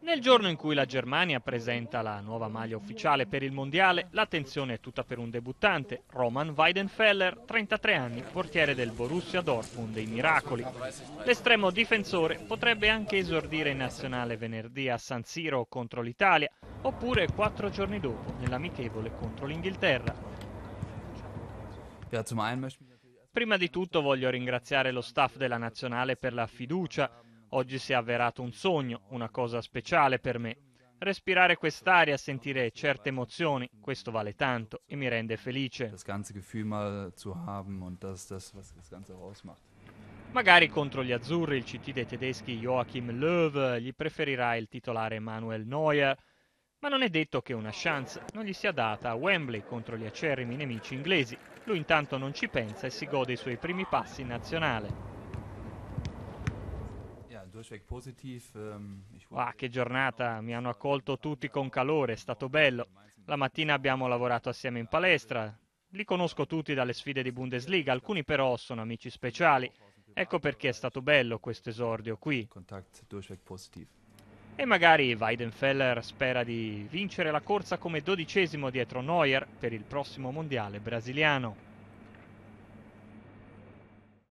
Nel giorno in cui la Germania presenta la nuova maglia ufficiale per il mondiale, l'attenzione è tutta per un debuttante, Roman Weidenfeller, 33 anni, portiere del Borussia Dortmund dei Miracoli. L'estremo difensore potrebbe anche esordire in nazionale venerdì a San Siro contro l'Italia, oppure quattro giorni dopo nell'amichevole contro l'Inghilterra. Prima di tutto voglio ringraziare lo staff della nazionale per la fiducia, Oggi si è avverato un sogno, una cosa speciale per me. Respirare quest'aria, sentire certe emozioni, questo vale tanto e mi rende felice. Magari contro gli azzurri il CT dei tedeschi Joachim Löw gli preferirà il titolare Manuel Neuer, ma non è detto che una chance non gli sia data a Wembley contro gli acerrimi nemici inglesi. Lui intanto non ci pensa e si gode i suoi primi passi in nazionale. Ehm, ah, che giornata, mi hanno accolto tutti con calore, è stato bello. La mattina abbiamo lavorato assieme in palestra. Li conosco tutti dalle sfide di Bundesliga, alcuni però sono amici speciali. Ecco perché è stato bello questo esordio qui. E magari Weidenfeller spera di vincere la corsa come dodicesimo dietro Neuer per il prossimo mondiale brasiliano.